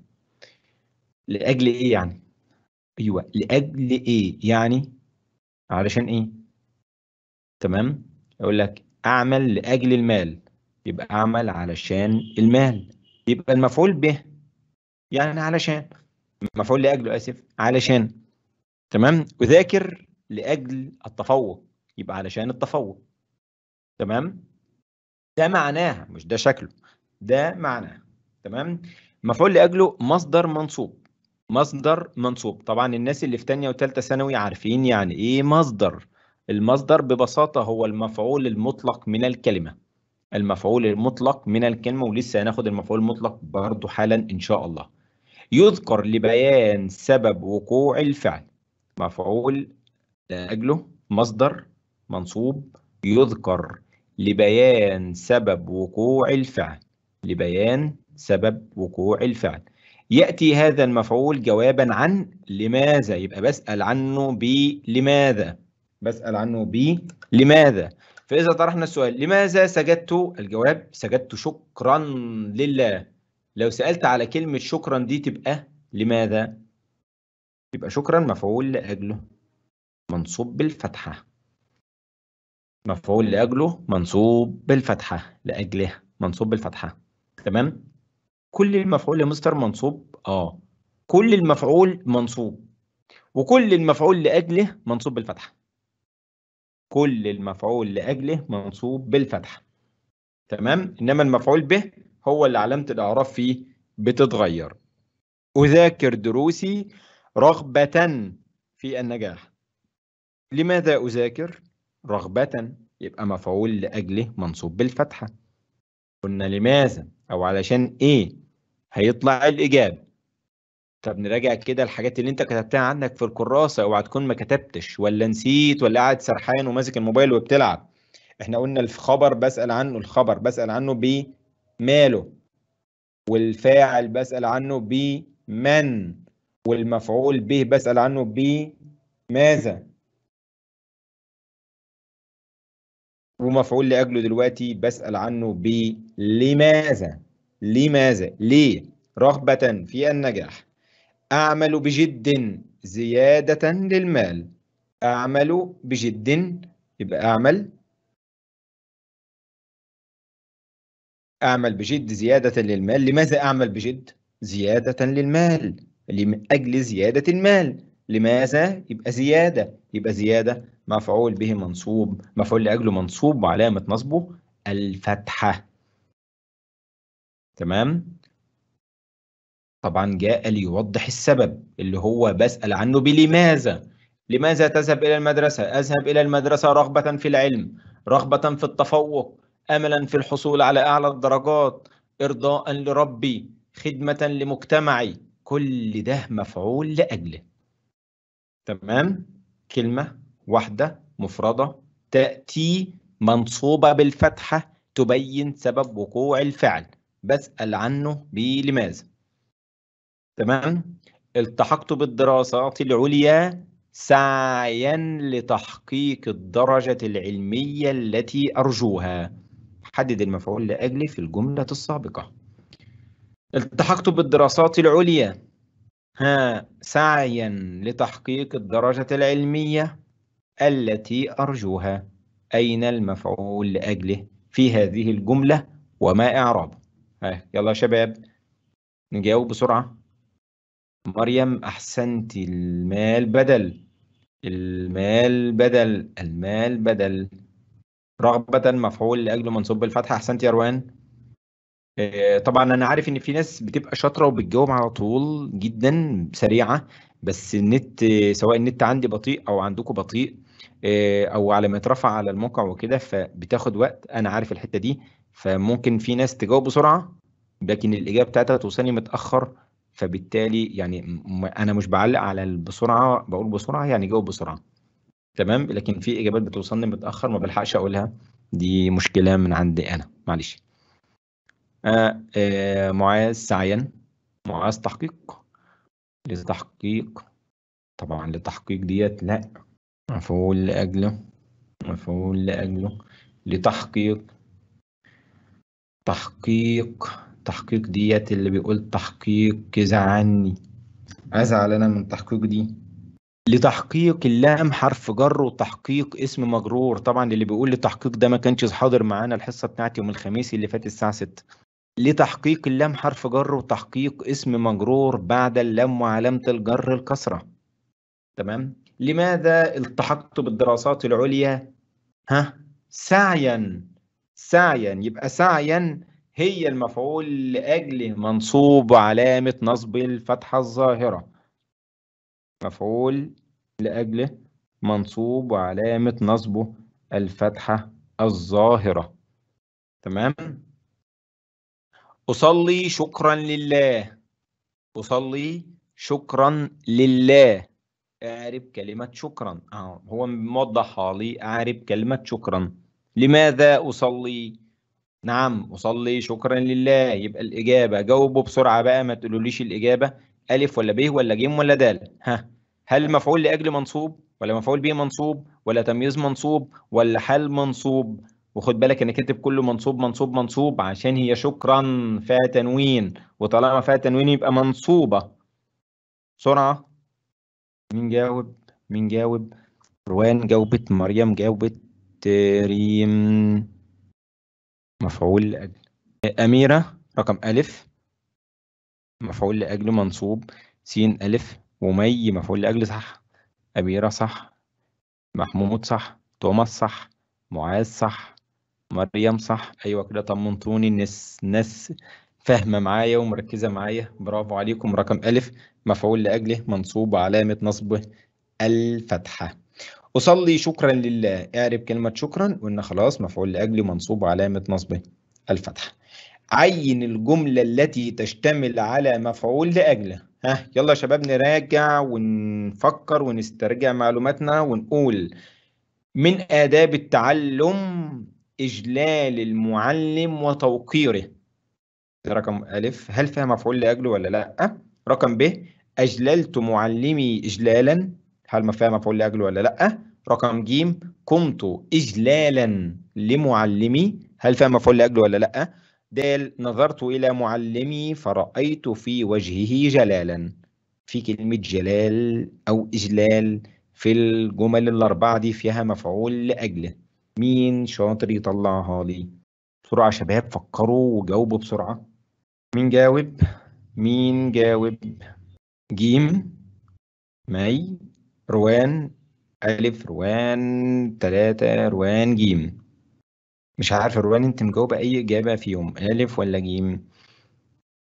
لاجل ايه يعني ايوه لاجل ايه يعني علشان ايه تمام يقول لك أعمل لأجل المال يبقى أعمل علشان المال يبقى المفعول به يعني علشان مفعول لأجله آسف علشان تمام أذاكر لأجل التفوق يبقى علشان التفوق تمام ده معناها مش ده شكله ده معناها تمام مفعول لأجله مصدر منصوب مصدر منصوب طبعا الناس اللي في تانية وتالتة ثانوي عارفين يعني ايه مصدر المصدر ببساطة هو المفعول المطلق من الكلمة المفعول المطلق من الكلمة ولسه هناخد المفعول المطلق برضه حالا إن شاء الله يذكر لبيان سبب وقوع الفعل مفعول لأجله مصدر منصوب يذكر لبيان سبب وقوع الفعل لبيان سبب وقوع الفعل يأتي هذا المفعول جوابا عن لماذا يبقى بسأل عنه بلماذا بسأل عنه ب لماذا فإذا طرحنا السؤال لماذا سجدت الجواب سجدت شكرا لله لو سألت على كلمة شكرا دي تبقى لماذا يبقى شكرا مفعول لأجله منصوب بالفتحة مفعول لأجله منصوب بالفتحة لأجله منصوب بالفتحة تمام كل المفعول يا مستر منصوب اه كل المفعول منصوب وكل المفعول لأجله منصوب بالفتحة كل المفعول لاجله منصوب بالفتحه تمام انما المفعول به هو اللي علامه الاعراب فيه بتتغير اذاكر دروسي رغبه في النجاح لماذا اذاكر رغبه يبقى مفعول لاجله منصوب بالفتحه قلنا لماذا او علشان ايه هيطلع الاجابه طب نراجع كده الحاجات اللي انت كتبتها عنك في الكراسه اوعى تكون ما كتبتش ولا نسيت ولا قاعد سرحان وماسك الموبايل وبتلعب احنا قلنا الخبر بسال عنه الخبر بسال عنه بماله والفاعل بسال عنه بمن والمفعول به بسال عنه بماذا ومفعول لاجله دلوقتي بسال عنه بلماذا لماذا ليه رغبة في النجاح أعمل بجد زيادة للمال أعمل بجد يبقى أعمل أعمل بجد زيادة للمال لماذا أعمل بجد؟ زيادة للمال لأجل زيادة المال لماذا؟ يبقى زيادة يبقى زيادة مفعول به منصوب مفعول لأجله منصوب وعلامة نصبه الفتحة تمام؟ طبعا جاء ليوضح السبب اللي هو بسأل عنه بلماذا لماذا تذهب إلى المدرسة؟ أذهب إلى المدرسة رغبة في العلم رغبة في التفوق أملا في الحصول على أعلى الدرجات إرضاء لربي خدمة لمجتمعي كل ده مفعول لأجله تمام؟ كلمة واحدة مفردة تأتي منصوبة بالفتحة تبين سبب وقوع الفعل بسأل عنه بلماذا تمام التحقت بالدراسات العليا سعيا لتحقيق الدرجة العلمية التي أرجوها حدد المفعول لأجله في الجملة السابقة التحقت بالدراسات العليا ها سعيا لتحقيق الدرجة العلمية التي أرجوها أين المفعول لأجله في هذه الجملة وما إعرابه يلا يا شباب نجاوب بسرعة مريم أحسنت المال بدل المال بدل المال بدل رغبة مفعول لأجله منصوب بالفتحة أحسنت يا روان آه، طبعا أنا عارف إن في ناس بتبقى شاطرة وبتجاوب على طول جدا سريعة بس النت سواء النت عندي بطيء أو عندكم بطيء آه، أو على ما يترفع على الموقع وكده فبتاخد وقت أنا عارف الحتة دي فممكن في ناس تجاوب بسرعة لكن الإجابة بتاعتها توصلني متأخر فبالتالي يعني انا مش بعلق على بسرعه بقول بسرعه يعني جاوب بسرعه تمام لكن في اجابات بتوصلني متاخر ما بلحقش اقولها دي مشكله من عندي انا معلش آه آه معاذ سعيا معاذ تحقيق لتحقيق طبعا لتحقيق ديت لا مفعول لاجله مفعول لاجله لتحقيق تحقيق التحقيق ديت اللي بيقول تحقيق كذا عني أزعل أنا من التحقيق دي لتحقيق اللام حرف جر وتحقيق اسم مجرور طبعا اللي بيقول لتحقيق ده ما كانش حاضر معانا الحصة بتاعتي يوم الخميس اللي فات الساعة 6 لتحقيق اللام حرف جر وتحقيق اسم مجرور بعد اللام وعلامة الجر الكسرة تمام لماذا التحقت بالدراسات العليا ها سعيا سعيا يبقى سعيا هي المفعول لأجله منصوب علامة نصب الفتحة الظاهرة مفعول لأجله منصوب علامة نصبه الفتحة الظاهرة تمام أصلي شكرا لله أصلي شكرا لله أعرب كلمة شكرا آه هو موضحها لي أعرب كلمة شكرا لماذا أصلي نعم أصلي شكرا لله يبقى الإجابة جاوبوا بسرعة بقى ما تقولوليش الإجابة ألف ولا ب ولا ج ولا د ها هل مفعول لأجل منصوب ولا مفعول به منصوب ولا تمييز منصوب ولا حال منصوب وخد بالك انا كاتب كله منصوب منصوب منصوب عشان هي شكرا فيها تنوين وطالما فيها تنوين يبقى منصوبه بسرعه مين جاوب مين جاوب روان جاوبت مريم جاوبت ريم مفعول لأجل أميرة رقم ألف مفعول لأجله منصوب س ألف ومي مفعول لأجله صح أميرة صح محمود صح توماس صح معاذ صح مريم صح أيوة كده طمنتوني نس نس فاهمة معايا ومركزة معايا برافو عليكم رقم ألف مفعول لأجله منصوب علامة نصبه الفتحة أصلي شكرا لله اعرب كلمة شكرا وإن خلاص مفعول لأجل منصوب علامة نصبه الفتحة عين الجملة التي تشتمل على مفعول لأجله ها يلا يا شباب نراجع ونفكر ونسترجع معلوماتنا ونقول من آداب التعلم إجلال المعلم وتوقيره ده رقم ألف هل فيها مفعول لأجله ولا لأ؟ رقم ب أجللت معلمي إجلالا هل ما فيها مفعول لاجله ولا لا رقم ج قمت اجلالا لمعلمي هل فيها مفعول لاجله ولا لا د نظرت الى معلمي فرايت في وجهه جلالا في كلمه جلال او اجلال في الجمل الاربعه دي فيها مفعول لاجله مين شاطر يطلعها لي بسرعه شباب فكروا وجاوبوا بسرعه مين جاوب مين جاوب جيم مي روان ألف روان تلاتة روان جيم مش عارف روان أنت مجاوبة أي إجابة فيهم ألف ولا جيم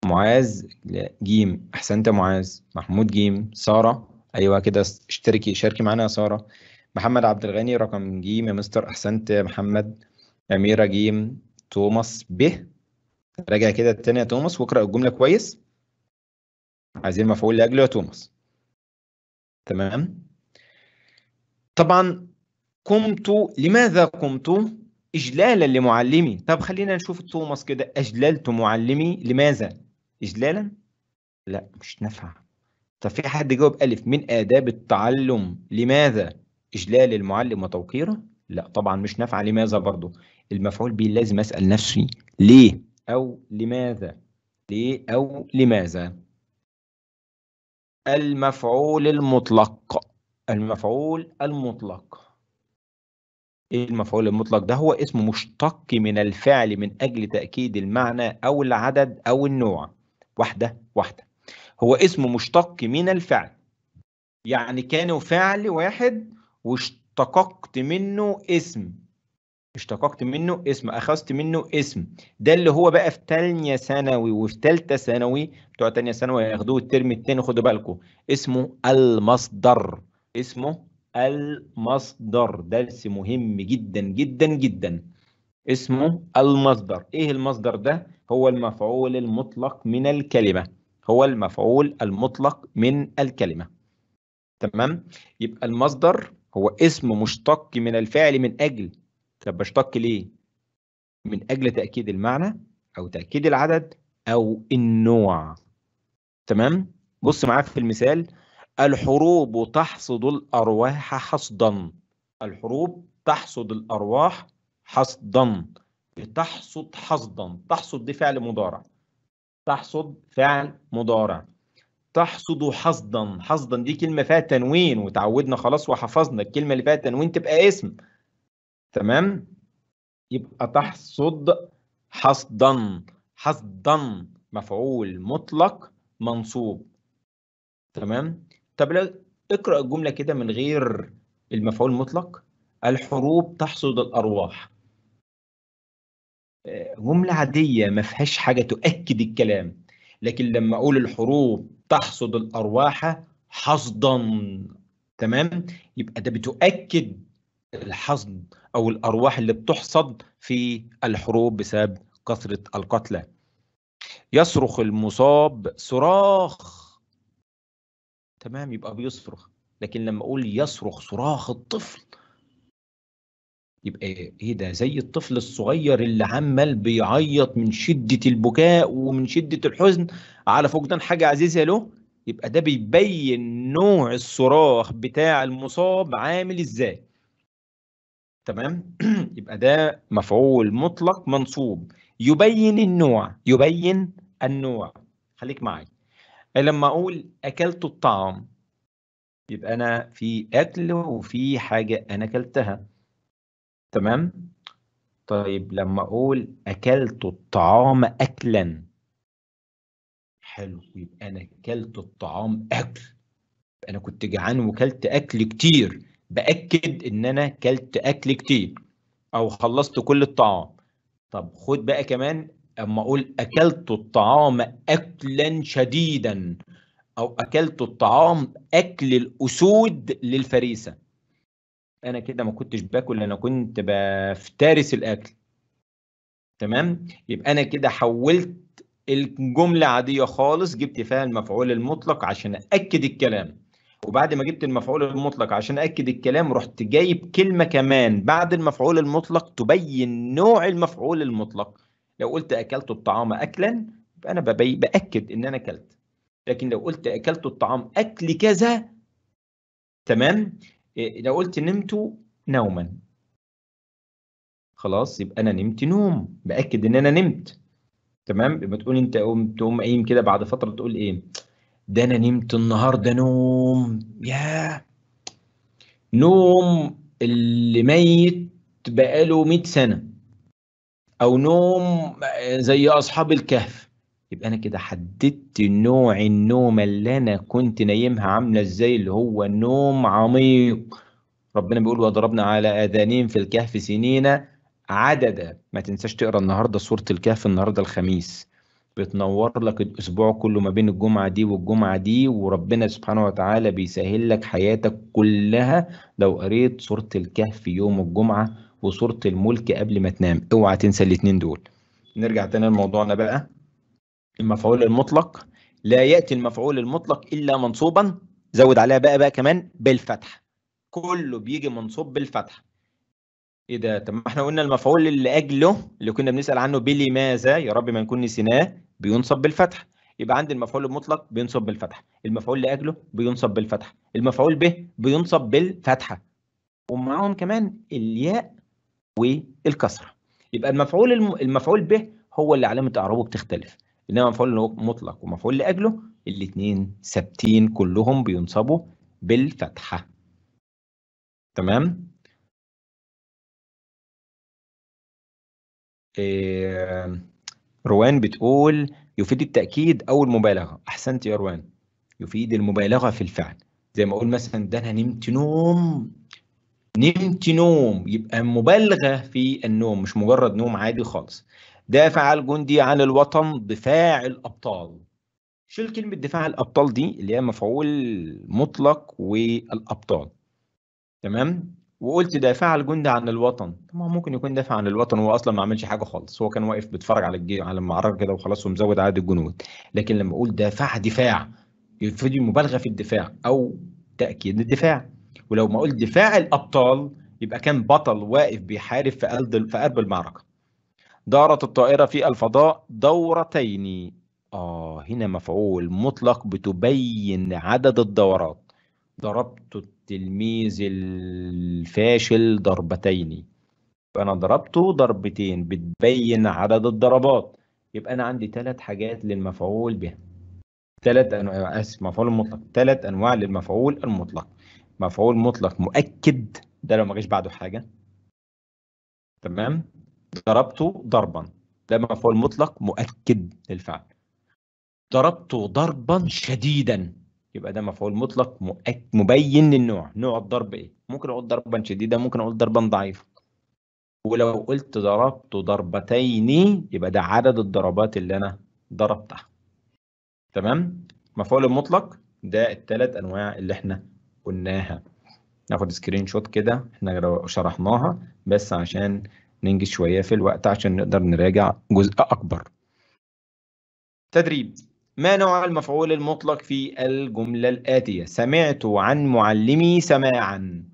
معاذ لا جيم أحسنت يا معاذ محمود جيم سارة أيوه كده اشتركي شاركي معانا يا سارة محمد عبد الغني رقم جيم يا مستر أحسنت يا محمد أميرة جيم توماس ب راجع كده التاني يا توماس واقرأ الجملة كويس عايزين مفعول لأجله يا توماس تمام طبعا قمت لماذا قمت إجلالا لمعلمي طب خلينا نشوف توماس كده أجللت معلمي لماذا إجلالا لا مش نفع طب في حد جاوب ألف من آداب التعلم لماذا إجلال المعلم وتوقيره لا طبعا مش نفع لماذا برضو المفعول به لازم أسأل نفسي ليه أو لماذا ليه أو لماذا المفعول المطلق المفعول المطلق إيه المفعول المطلق ده هو اسم مشتق من الفعل من أجل تأكيد المعنى أو العدد أو النوع واحدة واحدة هو اسم مشتق من الفعل يعني كانوا فعل واحد واشتققت منه اسم اشتققت منه اسم اخذت منه اسم ده اللي هو بقى في تانية ثانوي وفي تالتة ثانوي بتوع تانية ثانوي هياخدوه الترم التاني خدوا بالكم اسمه المصدر اسمه المصدر درس مهم جدا جدا جدا اسمه المصدر ايه المصدر ده هو المفعول المطلق من الكلمة هو المفعول المطلق من الكلمة تمام يبقى المصدر هو اسم مشتق من الفعل من أجل طب اشتق ليه من أجل تأكيد المعنى أو تأكيد العدد أو النوع تمام بص معاك في المثال الحروب تحصد الأرواح حصدا الحروب تحصد الأرواح حصدا تحصد حصدا تحصد دي فعل مضارع تحصد فعل مضارع تحصد حصدا حصدا دي كلمة فيها تنوين وتعودنا خلاص وحفظنا الكلمة اللي فيها تنوين تبقى اسم تمام يبقى تحصد حصدا حصدا مفعول مطلق منصوب تمام طب اقرأ الجملة كده من غير المفعول المطلق الحروب تحصد الأرواح آه، جملة عادية ما فيهاش حاجة تؤكد الكلام لكن لما أقول الحروب تحصد الأرواح حصدا تمام يبقى ده بتؤكد الحصد أو الأرواح اللي بتحصد في الحروب بسبب كثرة القتلى يصرخ المصاب صراخ تمام يبقى بيصرخ لكن لما اقول يصرخ صراخ الطفل يبقى ايه ده زي الطفل الصغير اللي عمال بيعيط من شده البكاء ومن شده الحزن على فقدان حاجه عزيزه له يبقى ده بيبين نوع الصراخ بتاع المصاب عامل ازاي تمام يبقى ده مفعول مطلق منصوب يبين النوع يبين النوع خليك معايا آه، لما اقول اكلت الطعام يبقى انا في اكل وفي حاجه انا اكلتها تمام طيب لما اقول اكلت الطعام اكلا حلو يبقى انا اكلت الطعام اكل انا كنت جعان وكلت اكل كتير باكد ان انا كلت اكل كتير او خلصت كل الطعام طب خد بقى كمان اما اقول اكلت الطعام اكلا شديدا او اكلت الطعام اكل الاسود للفريسه انا كده ما كنتش باكل انا كنت بفترس الاكل تمام يبقى انا كده حولت الجمله عاديه خالص جبت فيها المفعول المطلق عشان اكد الكلام وبعد ما جبت المفعول المطلق عشان اكد الكلام رحت جايب كلمه كمان بعد المفعول المطلق تبين نوع المفعول المطلق لو قلت اكلت الطعام اكلا انا باكد ان انا اكلت لكن لو قلت اكلت الطعام اكل كذا تمام إيه، لو قلت نمت نوما خلاص يبقى انا نمت نوم باكد ان انا نمت تمام لما تقول انت قمت تقوم قايم كده بعد فتره تقول ايه ده انا نمت النهارده نوم يا نوم اللي ميت بقاله 100 سنه او نوم زي اصحاب الكهف يبقى انا كده حددت نوع النوم اللي انا كنت نايمها عامله ازاي اللي هو نوم عميق ربنا بيقول وضربنا على اذانهم في الكهف سنين عددا ما تنساش تقرا النهارده سوره الكهف النهارده الخميس بتنور لك الاسبوع كله ما بين الجمعه دي والجمعه دي وربنا سبحانه وتعالى بيسهل لك حياتك كلها لو قريت سوره الكهف يوم الجمعه وصورة الملك قبل ما تنام اوعى تنسى الاتنين دول نرجع تاني لموضوعنا بقى المفعول المطلق لا يأتي المفعول المطلق إلا منصوبا زود عليها بقى بقى كمان بالفتح كله بيجي منصوب بالفتح ايه ده طب ما احنا قلنا المفعول اللي اجله اللي كنا بنسال عنه بلماذا يا رب ما نكون نسيناه بينصب بالفتح يبقى عندي المفعول المطلق بينصب بالفتح المفعول لاجله بينصب بالفتح المفعول به بينصب بالفتحه ومعاهم كمان الياء والكسره يبقى المفعول المفعول به هو اللي علامه اعرابه بتختلف انما مفعول مطلق ومفعول لاجله الاثنين ثابتين كلهم بينصبوا بالفتحه تمام إيه روان بتقول يفيد التأكيد أو المبالغة أحسنت يا روان يفيد المبالغة في الفعل زي ما أقول مثلا ده أنا نمت نوم نمت نوم يبقى مبالغة في النوم مش مجرد نوم عادي خالص دافع الجندي عن الوطن دفاع الأبطال شيل كلمة دفاع الأبطال دي اللي هي مفعول مطلق والأبطال تمام وقلت دافع الجندي عن الوطن طب ما ممكن يكون دافع عن الوطن وهو اصلا ما عملش حاجه خالص هو كان واقف بيتفرج على الجي... على المعركه كده وخلاص ومزود عدد الجنود لكن لما اقول دافع دفاع يفيد مبالغه في الدفاع او تاكيد الدفاع ولو ما قلت دفاع الابطال يبقى كان بطل واقف بيحارب في قلب في قلب المعركه دارت الطائره في الفضاء دورتين اه هنا مفعول مطلق بتبين عدد الدورات ضربت التلميذ الفاشل ضربتين انا ضربته ضربتين بتبين عدد الضربات يبقى انا عندي ثلاث حاجات للمفعول بها ثلاث انواع مفعول مطلق ثلاث انواع للمفعول المطلق مفعول مطلق مؤكد ده لو ما جاش بعده حاجه تمام ضربته ضربا ده مفعول مطلق مؤكد للفعل ضربته ضربا شديدا يبقى ده مفعول مطلق مؤكد مبين للنوع نوع الضرب ايه ممكن اقول ضربا شديدا ممكن اقول ضربا ضعيفا ولو قلت ضربت ضربتين يبقى ده عدد الضربات اللي انا ضربتها تمام مفعول المطلق ده الثلاث انواع اللي احنا قلناها ناخد سكرين شوت كده احنا شرحناها بس عشان ننجز شوية في الوقت عشان نقدر نراجع جزء أكبر تدريب ما نوع المفعول المطلق في الجملة الآتية سمعت عن معلمي سماعا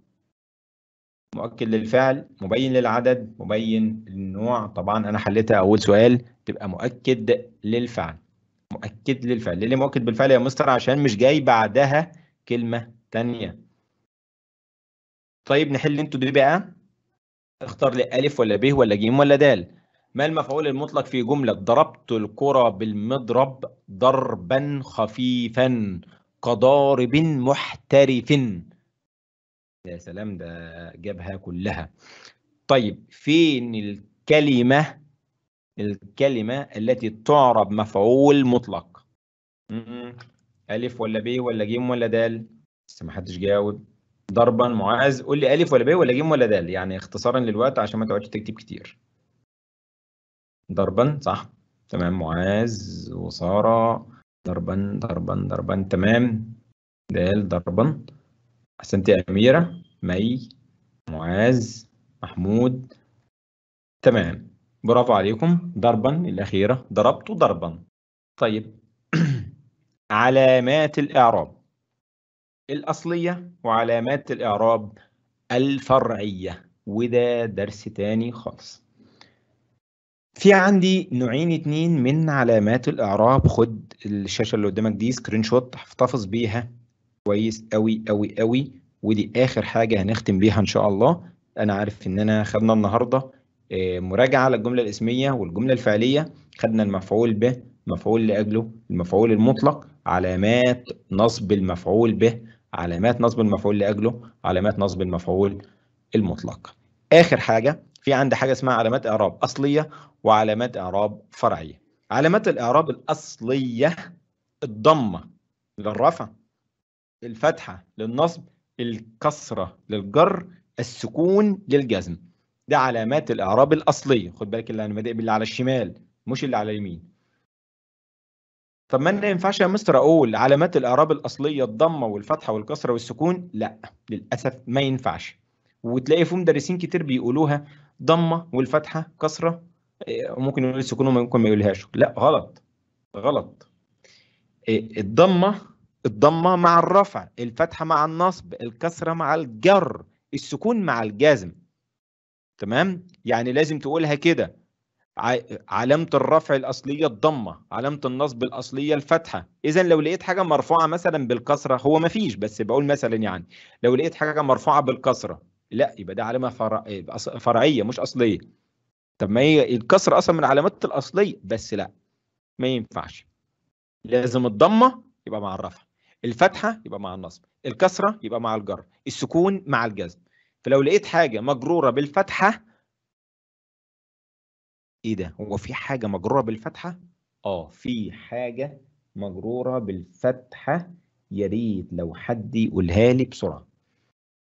مؤكد للفعل مبين للعدد مبين للنوع طبعا أنا حليتها أول سؤال تبقى مؤكد للفعل مؤكد للفعل ليه مؤكد بالفعل يا مستر عشان مش جاي بعدها كلمة تانية طيب نحل انتوا دي بقى اختار لي ألف ولا ب ولا ج ولا د ما المفعول المطلق في جملة ضربت الكرة بالمضرب ضربا خفيفا كضارب محترف يا سلام ده جابها كلها طيب فين الكلمة الكلمة التي تعرب مفعول مطلق ألف ولا ب ولا ج ولا د بس ما حدش جاوب ضربا معاذ قول لي الف ولا ب ولا جيم ولا دال يعني اختصارا للوقت عشان ما تقعدش تكتب كتير ضربا صح تمام معاذ وساره ضربا ضربا ضربا تمام دال ضربا احسنت يا اميره مي معاذ محمود تمام برافو عليكم ضربا الاخيره ضربت ضربا طيب علامات الاعراب الأصلية وعلامات الإعراب الفرعية وده درس تاني خالص في عندي نوعين اتنين من علامات الإعراب خد الشاشة اللي قدامك دي سكرين شوت احتفظ بيها كويس أوي أوي أوي ودي آخر حاجة هنختم بيها إن شاء الله أنا عارف إن أنا خدنا النهاردة آه، مراجعة للجملة الاسمية والجملة الفعلية خدنا المفعول به مفعول لأجله المفعول المطلق علامات نصب المفعول به علامات نصب المفعول لاجله علامات نصب المفعول المطلقه اخر حاجه في عندي حاجه اسمها علامات اعراب اصليه وعلامات اعراب فرعيه علامات الاعراب الاصليه الضمه للرفع الفتحه للنصب الكسره للجر السكون للجزم ده علامات الاعراب الاصليه خد بالك اللي انا بادئ باللي على الشمال مش اللي على اليمين طب ما انا ينفعش يا مستر اقول علامات الاعراب الاصليه الضمه والفتحه والكسره والسكون لا للاسف ما ينفعش وتلاقي في مدرسين كتير بيقولوها ضمه والفتحه كسره آه، ممكن يقول السكون وممكن ما يقولهاش لا غلط غلط آه، الضمه الضمه مع الرفع الفتحه مع النصب الكسره مع الجر السكون مع الجزم تمام يعني لازم تقولها كده علامة الرفع الأصلية الضمة علامة النصب الأصلية الفتحة إذا لو لقيت حاجة مرفوعة مثلا بالكسرة هو ما فيش بس بقول مثلا يعني لو لقيت حاجة مرفوعة بالكسرة لا يبقى ده علامة فرع... فرعية مش أصلية طب ما هي الكسرة أصلا من علامات الأصلية بس لا ما ينفعش لازم الضمة يبقى مع الرفع الفتحة يبقى مع النصب الكسرة يبقى مع الجر السكون مع الجزم فلو لقيت حاجة مجرورة بالفتحة ايه ده هو في حاجه مجروره بالفتحه اه في حاجه مجروره بالفتحه يا ريت لو حد يقولها لي بسرعه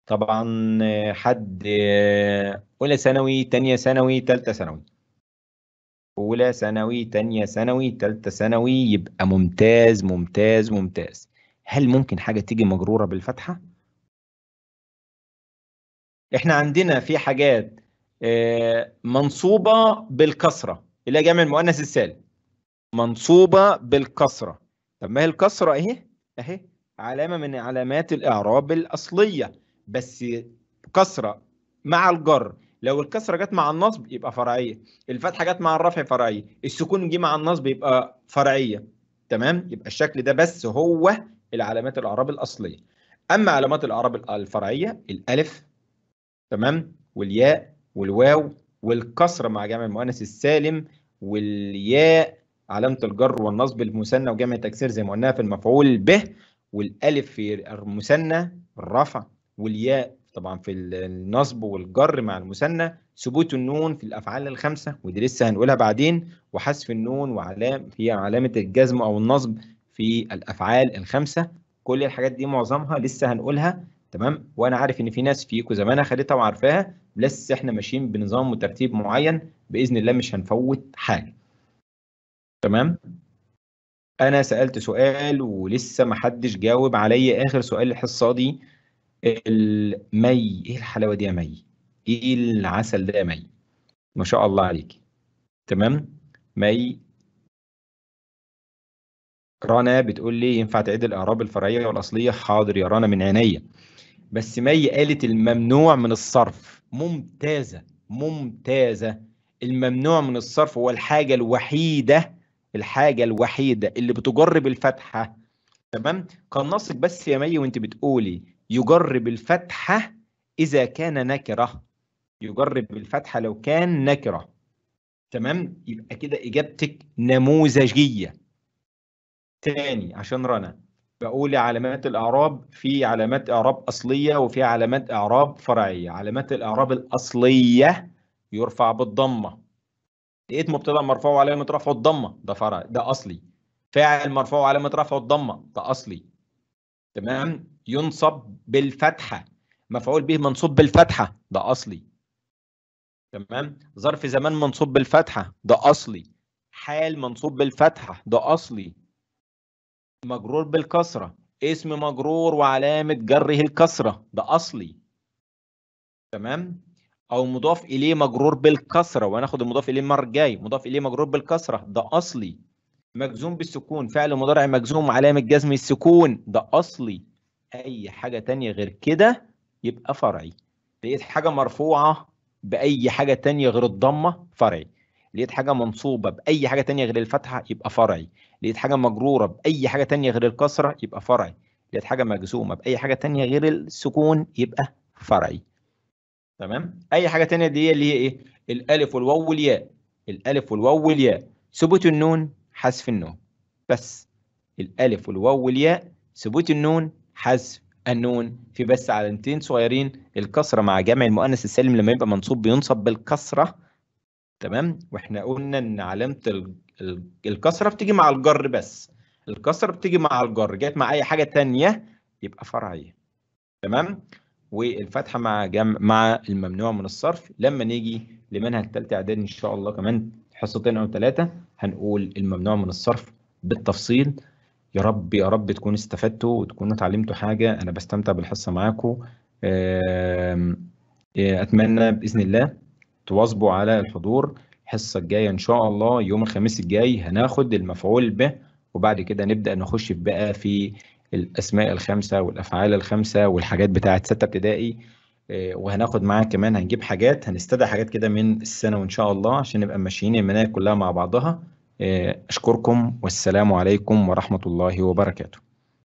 طبعا حد اولى ثانوي تانية ثانوي تالتة ثانوي اولى ثانوي تانية ثانوي تالتة ثانوي يبقى ممتاز ممتاز ممتاز هل ممكن حاجه تيجي مجروره بالفتحه احنا عندنا في حاجات منصوبة بالكسرة هي جمع المؤنث السالم منصوبة بالكسرة طب ما هي الكسرة اهي أهي علامة من علامات الإعراب الأصلية بس كسرة مع الجر لو الكسرة جت مع النصب يبقى فرعية الفتحة جت مع الرفع فرعية السكون جه مع النصب يبقى فرعية تمام يبقى الشكل ده بس هو العلامات الإعراب الأصلية أما علامات الإعراب الفرعية الألف تمام والياء والواو والكسرة مع جمع المؤنث السالم والياء علامة الجر والنصب المثنى وجمع التكسير زي ما قلناها في المفعول به والألف في المثنى الرفع والياء طبعا في النصب والجر مع المثنى ثبوت النون في الافعال الخمسه ودي لسه هنقولها بعدين وحذف النون وعلام هي علامه الجزم او النصب في الافعال الخمسه كل الحاجات دي معظمها لسه هنقولها تمام وانا عارف ان في ناس فيكم زمانها خدتها وعارفاها بس احنا ماشيين بنظام وترتيب معين باذن الله مش هنفوت حاجه تمام انا سالت سؤال ولسه ما حدش جاوب عليا اخر سؤال الحصه دي المي ايه الحلاوه دي يا مي ايه العسل ده يا مي ما شاء الله عليكي تمام مي رنا بتقول لي ينفع تعيد الاعراب الفرعيه والاصليه حاضر يا رنا من عينيا بس مي قالت الممنوع من الصرف ممتازه ممتازه الممنوع من الصرف هو الحاجه الوحيده الحاجه الوحيده اللي بتجرب الفتحه تمام كان نصك بس يا مي وانت بتقولي يجرب الفتحه اذا كان نكره يجرب الفتحه لو كان نكره تمام يبقى كده اجابتك نموذجيه تاني عشان رنا بقول علامات الاعراب في علامات اعراب اصليه وفي علامات اعراب فرعيه علامات الاعراب الاصليه يرفع بالضمه لقيت مبتدا مرفوع وعلامه رفعه الضمه ده فرع ده اصلي فاعل مرفوع وعلامه رفعه الضمه ده اصلي تمام ينصب بالفتحه مفعول به منصوب بالفتحه ده اصلي تمام ظرف زمان منصوب بالفتحه ده اصلي حال منصوب بالفتحه ده اصلي مجرور بالكسرة اسم مجرور وعلامة جره الكسرة ده أصلي تمام أو مضاف إليه مجرور بالكسرة وناخد المضاف إليه المرة الجاية مضاف إليه مجرور بالكسرة ده أصلي مجزوم بالسكون فعل مضارع مجزوم علامة جزم السكون ده أصلي أي حاجة تانية غير كده يبقى فرعي لقيت حاجة مرفوعة بأي حاجة تانية غير الضمة فرعي لقيت حاجه منصوبه باي حاجه تانية غير الفتحه يبقى فرعي لقيت حاجه مجروره باي حاجه تانية غير الكسره يبقى فرعي لقيت حاجه مجزومه باي حاجه تانية غير السكون يبقى فرعي تمام اي حاجه تانية دي اللي هي ايه الالف والواو والياء الالف والواو والياء ثبوت النون حذف النون بس الالف والواو والياء ثبوت النون حذف النون في بس علامتين صغيرين الكسره مع جمع المؤنث السالم لما يبقى منصوب بينصب بالكسره تمام واحنا قلنا ان علامه الكسره بتيجي مع الجر بس الكسره بتيجي مع الجر جت مع اي حاجه ثانيه يبقى فرعيه تمام والفتحه مع جم... مع الممنوع من الصرف لما نيجي لمنهج ثالثه اعدادي ان شاء الله كمان حصتين او ثلاثه هنقول الممنوع من الصرف بالتفصيل يا رب يا رب تكونوا استفدتوا وتكونوا اتعلمتوا حاجه انا بستمتع بالحصه معاكم آه، اتمنى باذن الله تواظبوا على الحضور الحصة الجاية إن شاء الله يوم الخميس الجاي هناخد المفعول به وبعد كده نبدأ نخش بقى في الأسماء الخمسة والأفعال الخمسة والحاجات بتاعة ستة ابتدائي آه، وهناخد معاه كمان هنجيب حاجات هنستدعي حاجات كده من السنة وإن شاء الله عشان نبقى ماشيين المناهج كلها مع بعضها آه، أشكركم والسلام عليكم ورحمة الله وبركاته